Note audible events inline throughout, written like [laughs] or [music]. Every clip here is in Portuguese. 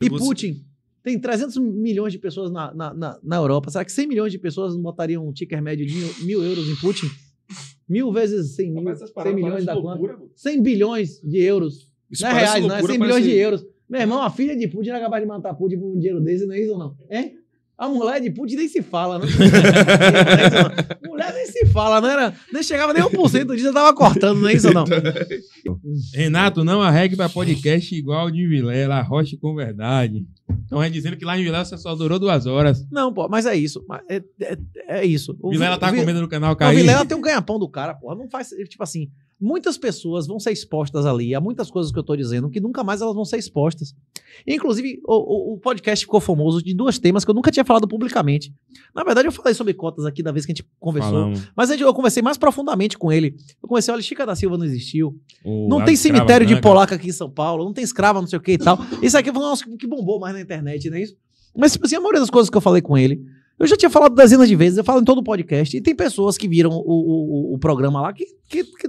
E Putin tem 300 milhões de pessoas na, na, na, na, Europa. Será que 100 milhões de pessoas não botariam um ticker médio de mil, mil euros em Putin? Mil vezes 100, mil, 100 milhões da loucura, conta. 100 bilhões de euros. Isso não é reais, loucura, não. É 100 bilhões de euros. Meu irmão, a filha de Putin era capaz de matar Putin por um dinheiro desse, não é isso ou não? Hein? A mulher de Putin nem se fala, né? [laughs] mulher nem se fala, não era? Nem chegava nem 1% disso, eu tava cortando, não é isso não? [laughs] Renato, não arregue pra podcast igual de Vilela, roche com verdade. Então é dizendo que lá em Vilela você só durou duas horas. Não, pô, mas é isso. É, é, é isso. O Vilela tá comendo no canal cara O Vilela tem um ganha-pão do cara, porra. Não faz, tipo assim, muitas pessoas vão ser expostas ali a muitas coisas que eu estou dizendo que nunca mais elas vão ser expostas. Inclusive, o, o, podcast ficou famoso de dois temas que eu nunca tinha falado publicamente. Na verdade, eu falei sobre cotas aqui da vez que a gente conversou, Falamos. mas eu conversei mais profundamente com ele. Eu comecei, olha, Chica da Silva não existiu. O não tem cemitério branca. de polaca aqui em São Paulo, não tem escrava, não sei o que e tal. Isso aqui foi um que bombou mais na internet, não é isso? Mas, tipo assim, a maioria das coisas que eu falei com ele eu já tinha falado dezenas de vezes, eu falo em todo o podcast, e tem pessoas que viram o, o, o programa lá que, que, que,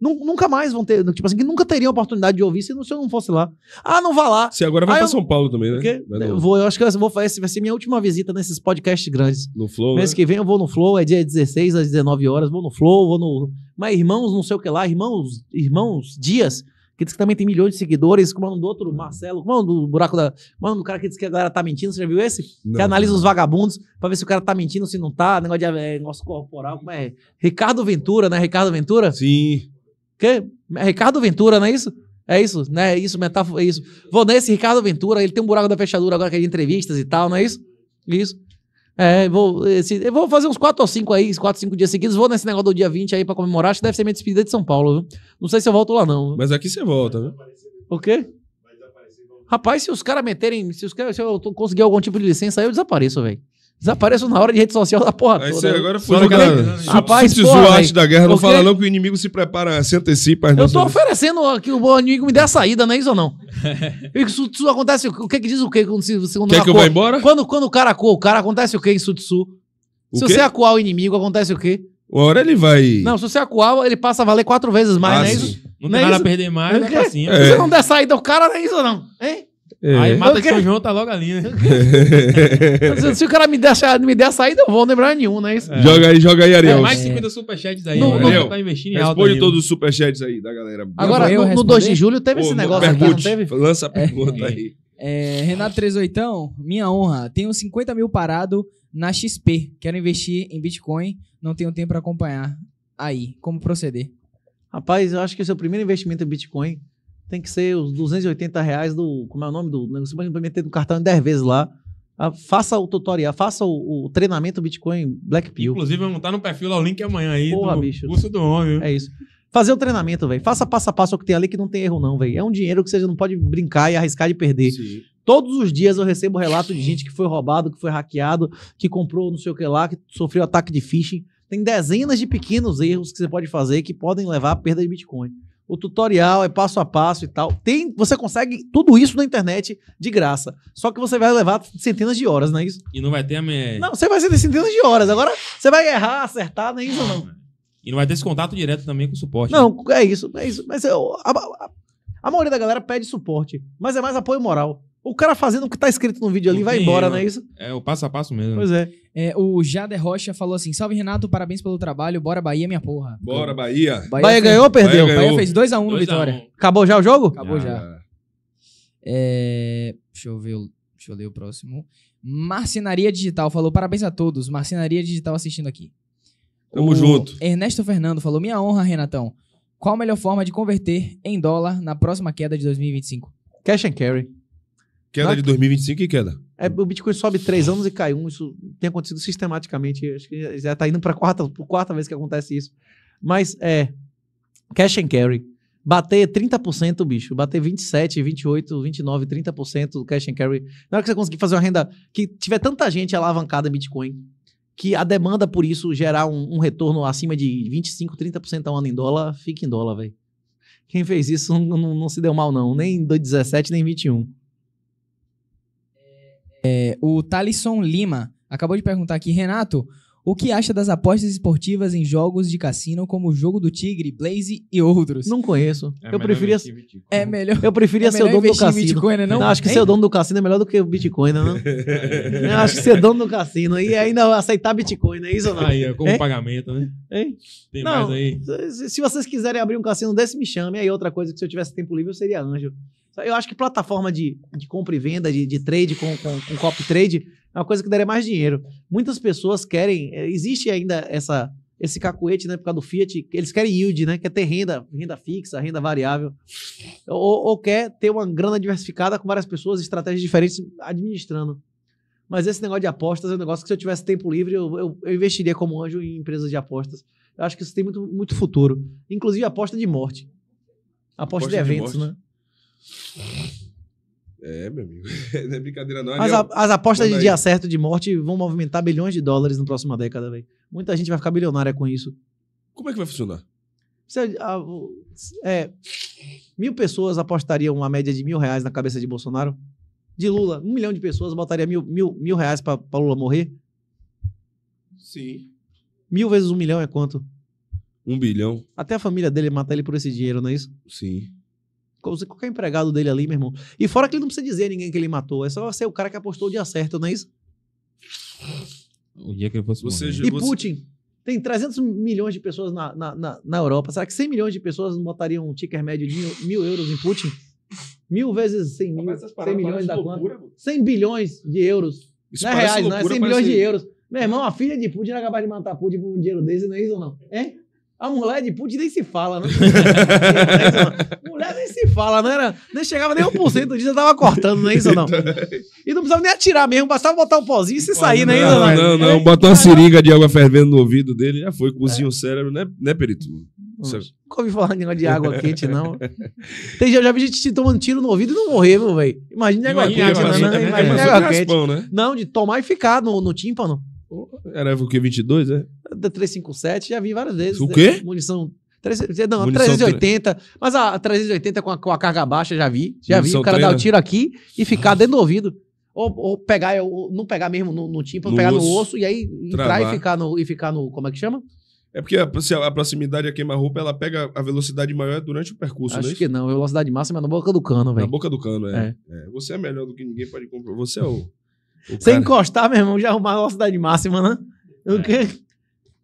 nunca mais vão ter, tipo assim, que nunca teriam oportunidade de ouvir se, não, se eu não fosse lá. Ah, não vá lá. Você agora vai ah, para São Paulo também, né? Eu vou, eu acho que eu vou, essa vai ser minha última visita nesses podcasts grandes. No Flow, Mês né? que vem eu vou no Flow, é dia 16 às 19 horas, vou no Flow, vou no... Mas irmãos não sei o que lá, irmãos, irmãos Dias que diz que também tem milhões de seguidores, como é o nome do outro, Marcelo, como é o nome do buraco da. Mano, é o cara que diz que a galera tá mentindo, você já viu esse? Não. Que analisa os vagabundos pra ver se o cara tá mentindo, se não tá, negócio de é, negócio corporal, como é? Ricardo Ventura, né? Ricardo Ventura? Sim. Que? É Ricardo Ventura, não é isso? É isso, né? É isso, metáfora, é isso. Vou nesse Ricardo Ventura, ele tem um buraco da fechadura agora que é de entrevistas e tal, não é isso? Isso. É, vou, esse, eu vou fazer uns 4 ou 5 aí, 4, ou 5 dias seguidos. Vou nesse negócio do dia 20 aí pra comemorar. Acho que deve ser minha despedida de São Paulo, viu? Não sei se eu volto lá, não. Mas aqui você volta, viu? O quê? Rapaz, se os caras meterem. Se, os cara, se eu conseguir algum tipo de licença, aí eu desapareço, velho. Desapareço na hora de rede social da porra Aí você agora foi da... Rapaz, se porra, arte da guerra. Não fala não que o inimigo se prepara, se antecipa. Eu né? tô oferecendo que o inimigo me dê a saída, não é isso ou não? isso, [laughs] isso acontece. O que, é que diz o que quando Quer que eu vá embora? Quando, quando o cara acua, o cara acontece o que em Sutsu? se quê? você acuar o inimigo, acontece o quê? Uma hora ele vai. Não, se você acuar, ele passa a valer quatro vezes mais, ah, é Isso, não, não tem é nada isso? a perder mais, não é. Pra cima. É. Se você não der saída, o cara não é isso, não. Hein? É. Aí mata eu de São João tá logo ali, né? se, [laughs] se, o cara me der, me der a saída, eu vou lembrar nenhum, né? Isso. É. Joga aí, joga aí, é, Ariel. É, mais 50 superchats aí. Não, Ariel, né? tá investindo responde todos os superchats aí da galera. Agora, eu, no, no 2 de julho teve Pô, esse negócio aqui, não teve? Lança a é. pergunta aí. É, Renato Trezoitão, minha honra. Tenho 50 mil parado na XP. Quero investir em Bitcoin. Não tenho tempo para acompanhar. Aí, como proceder? Rapaz, eu acho que o seu primeiro investimento em é Bitcoin tem que ser os 280 reais do. Como é o nome do negócio? Você pode do cartão 10 vezes lá. Ah, faça o tutorial, faça o, o treinamento Bitcoin Black Pill. Inclusive, vou montar no perfil lá o link amanhã aí. Porra, do bicho. Curso do homem. É isso. Fazer o treinamento, velho. Faça passo a passo o que tem ali que não tem erro, não, velho. É um dinheiro que você não pode brincar e arriscar de perder. Sim. Todos os dias eu recebo relato de gente que foi roubado, que foi hackeado, que comprou não sei o que lá, que sofreu ataque de phishing. Tem dezenas de pequenos erros que você pode fazer que podem levar à perda de Bitcoin. O tutorial é passo a passo e tal. Tem, você consegue tudo isso na internet de graça. Só que você vai levar centenas de horas, não é isso? E não vai ter a minha... Não, você vai ser centenas de horas. Agora você vai errar, acertar, não é isso não. E não vai ter esse contato direto também com o suporte. Não, né? é isso, é isso. Mas eu, a, a, a maioria da galera pede suporte, mas é mais apoio moral. O cara fazendo o que tá escrito no vídeo ali Sim, vai embora, eu, não é isso? É o passo a passo mesmo. Pois é. é. O Jader Rocha falou assim: salve Renato, parabéns pelo trabalho, bora Bahia, minha porra. Bora Bahia. Bahia, Bahia ganhou ou perdeu? Bahia, Bahia fez 2x1 um no Vitória. Um. Acabou já o jogo? Acabou já. Ah. É... Deixa eu ver, deixa eu ler o próximo. Marcenaria Digital falou: parabéns a todos, Marcenaria Digital assistindo aqui. Tamo o junto. Ernesto Fernando falou: minha honra, Renatão. Qual a melhor forma de converter em dólar na próxima queda de 2025? Cash and carry. Queda de 2025 e queda. É, o Bitcoin sobe três anos e cai um. Isso tem acontecido sistematicamente. Acho que já está indo para a quarta, quarta vez que acontece isso. Mas é. Cash and carry. Bater 30%, bicho. Bater 27, 28, 29, 30% do cash and carry. Na hora que você conseguir fazer uma renda que tiver tanta gente alavancada em Bitcoin, que a demanda por isso gerar um, um retorno acima de 25, 30% ao ano em dólar, fica em dólar, velho. Quem fez isso [laughs] não, não, não, se deu mal, não. Nem 17, nem 21. É, o Talisson Lima acabou de perguntar aqui, Renato, o que acha das apostas esportivas em jogos de cassino como o jogo do Tigre, Blaze e outros? Não conheço. É eu preferia É melhor. Eu preferia é ser o dono do cassino. Bitcoin, né, não? não? acho que ser o dono do cassino é melhor do que o Bitcoin, né, não? [laughs] eu acho que ser dono do cassino e ainda aceitar Bitcoin, não é isso ou não? Aí, é como pagamento, né? Hein? Tem não, mais aí. Se vocês quiserem abrir um cassino desse, me chame. Aí outra coisa que se eu tivesse tempo livre, eu seria anjo. Eu acho que plataforma de, de compra e venda, de, de trade com, com, com copy trade, é uma coisa que daria mais dinheiro. Muitas pessoas querem. É, existe ainda essa, esse cacuete, né? Por causa do Fiat, eles querem yield, né? Quer ter renda, renda fixa, renda variável. Ou, ou quer ter uma grana diversificada com várias pessoas, estratégias diferentes administrando. Mas esse negócio de apostas é um negócio que se eu tivesse tempo livre, eu, eu, eu investiria como anjo em empresas de apostas. Eu acho que isso tem muito, muito futuro. Inclusive aposta de morte. Aposta, aposta de eventos, né? É, meu amigo. [laughs] não é brincadeira, não. As, as apostas de aí. dia certo de morte vão movimentar bilhões de dólares na próxima década, velho. Muita gente vai ficar bilionária com isso. Como é que vai funcionar? Você, a, é, mil pessoas apostariam uma média de mil reais na cabeça de Bolsonaro. De Lula, um milhão de pessoas botaria mil, mil, mil reais pra, pra Lula morrer. Sim. Mil vezes um milhão é quanto? Um bilhão. Até a família dele matar ele por esse dinheiro, não é isso? Sim. Qualquer empregado dele ali, meu irmão. E fora que ele não precisa dizer a ninguém que ele matou. É só ser o cara que apostou o dia certo, não é isso? O dia que ele fosse E Putin. Tem 300 milhões de pessoas na, na, na, na, Europa. Será que 100 milhões de pessoas não botariam um ticker médio de mil, mil euros em Putin? Mil vezes 100, mil, 100 milhões da conta. 100 bilhões de euros. Isso não é reais, loucura, não. É 100 milhões de euros. Meu irmão, a filha de Putin era capaz de matar Putin por um dinheiro desse, não é isso ou não? Hein? A mulher de put nem se fala, né? mulher nem se fala, não era? Nem chegava nem 1% do dia, já tava cortando, não é isso não? E não precisava nem atirar mesmo, bastava botar um pozinho e se sair, não, né? Não, ainda, não, não, não. Botou uma seringa de água fervendo no ouvido dele, já foi, cozinha é. o cérebro, né, né perito? Nunca ouvi falar negócio de água quente, não. Tem já, já vi gente tomando tiro no ouvido e não morrer, meu velho. Imagina água quente, imagina, né? Imagina água quente. Raspão, né? Não, de tomar e ficar no, no tímpano. Era o que, 22, é? 357 já vi várias vezes. O quê? É, munição. não, a 380, mas a 380 com a, com a carga baixa já vi. Já vi o cara dar o tiro aqui e ficar Nossa. dentro do ouvido. Ou, ou, pegar, ou não pegar mesmo no, no tímpano, pegar osso, no osso e aí entrar travar. e ficar, no, e ficar no. Como é que chama? É porque a, se a, a proximidade a queima-roupa, ela pega a velocidade maior durante o percurso, Acho não é que não. Velocidade máxima é na boca do cano, velho. Na boca do cano, é. é. é. Você é melhor do que ninguém pode comprar. Você é o. o Sem encostar, meu irmão, já arrumar é a velocidade máxima, né? É. O é. quê?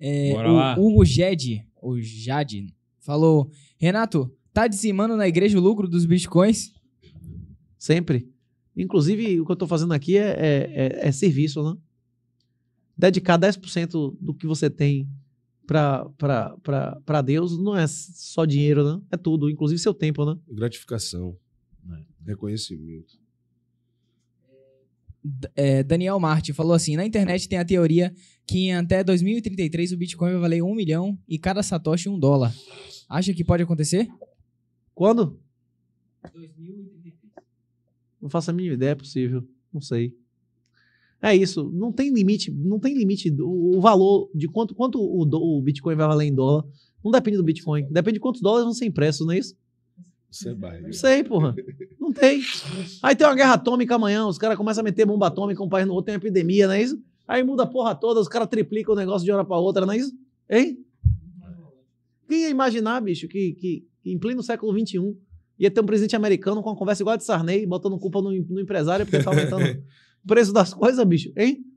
É, Bora o lá. Hugo Jed, o Jade, falou: Renato, tá dizimando na igreja o lucro dos bitcoins? Sempre. Inclusive, o que eu estou fazendo aqui é, é, é, é, serviço, né? Dedicar 10% do que você tem para Deus não é só dinheiro, né? É tudo, inclusive seu tempo, né? Gratificação, né? reconhecimento é, Daniel Marti falou assim: na internet tem a teoria que em até 2033 o Bitcoin vai valer um milhão e cada satoshi um dólar. Acha que pode acontecer? Quando? 2033. Não faço a mínima ideia, é possível. Não sei. É isso. Não tem limite. Não tem limite. O, o valor de quanto, quanto o, do, o Bitcoin vai valer em dólar não depende do Bitcoin. Depende de quantos dólares vão ser impressos, não é isso? É não sei, porra. Não tem. Aí tem uma guerra atômica amanhã, os caras começam a meter bomba atômica, um país no outro tem epidemia, não é isso? Aí muda a porra toda, os caras triplicam o negócio de hora para outra, não é isso? Hein? Quem ia imaginar, bicho, que, que, que em pleno século XXI ia ter um presidente americano com uma conversa igual a de Sarney, botando culpa no, no empresário porque tá aumentando [laughs] o preço das coisas, bicho, hein?